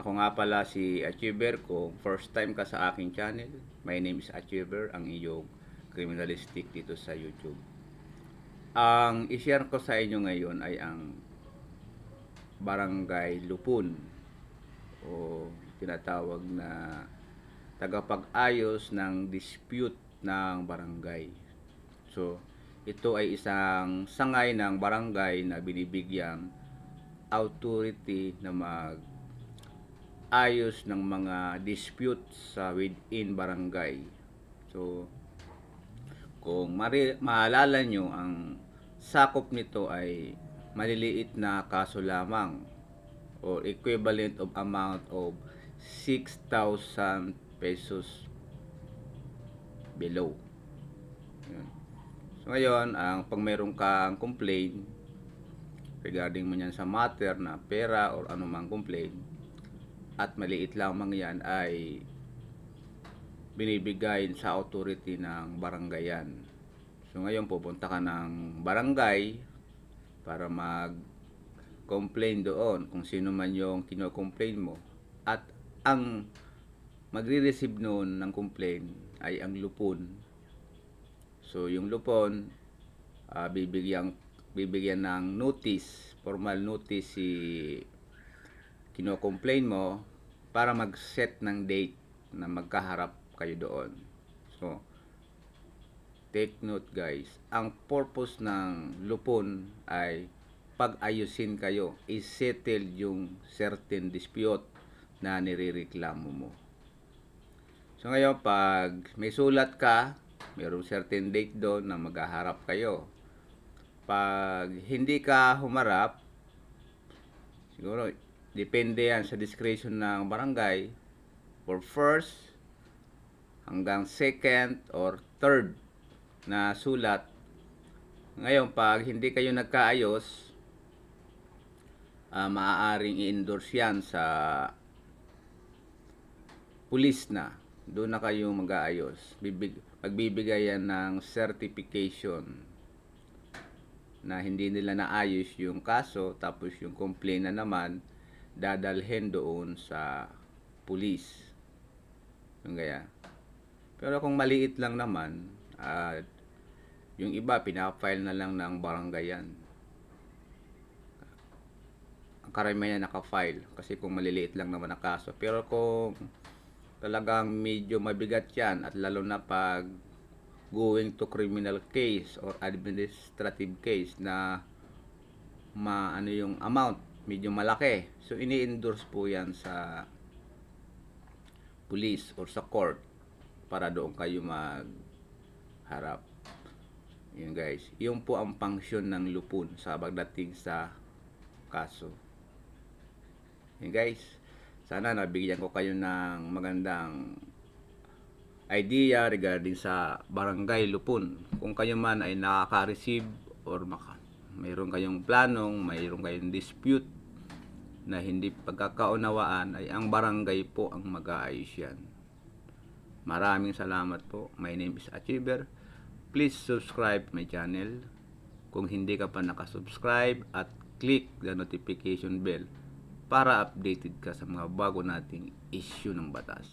Ako nga pala si Achiever. ko. first time ka sa aking channel, my name is Achiever, ang iyong criminalistic dito sa YouTube. Ang i-share ko sa inyo ngayon ay ang Barangay Lupon o tinatawag na tagapag-ayos ng dispute ng barangay. So, ito ay isang sangay ng barangay na binibigyang authority na mag pag-ayos ng mga dispute sa within barangay. So, kung maalala nyo, ang sakop nito ay maliliit na kaso lamang or equivalent of amount of 6,000 pesos below. So ngayon, ang pag meron kang complaint regarding mo sa matter na pera or anumang complaint, at maliit lamang yan ay binibigay sa authority ng barangayan. So ngayon pupunta ka ng barangay para mag complain doon kung sino man yung kino-complain mo at ang magre-receive noon ng complaint ay ang lupon. So yung lupon uh, bibigyan bibigyan ng notice, formal notice si kino-complain mo para mag-set ng date na magkaharap kayo doon. So, take note guys, ang purpose ng lupon ay pag-ayusin kayo, isettle yung certain dispute na nirereklamo mo. So ngayon, pag may sulat ka, mayroong certain date doon na maghaharap kayo. Pag hindi ka humarap, siguro Depende yan sa discretion ng barangay for first hanggang second or third na sulat. Ngayon, pag hindi kayo nagkaayos, uh, maaaring i-endorse yan sa pulis na. Doon na kayo mag-aayos. Bibig, magbibigay yan ng certification na hindi nila naayos yung kaso tapos yung complaint na naman dadalhin doon sa pulis. Yung gaya. Pero kung maliit lang naman, at yung iba pinaka-file na lang ng barangay yan. Ang karamihan naka-file. kasi kung maliliit lang naman ang kaso. Pero kung talagang medyo mabigat yan at lalo na pag going to criminal case or administrative case na maano yung amount medyo malaki. So, ini-endorse po yan sa police or sa court para doon kayo magharap. Yun guys. Yun po ang function ng lupon sa pagdating sa kaso. Yun guys. Sana nabigyan ko kayo ng magandang idea regarding sa barangay lupon. Kung kayo man ay nakaka-receive or maka mayroon kayong planong, mayroon kayong dispute na hindi pagkakaunawaan ay ang barangay po ang mag-aayos yan. Maraming salamat po. My name is Achiever. Please subscribe my channel kung hindi ka pa nakasubscribe at click the notification bell para updated ka sa mga bago nating issue ng batas.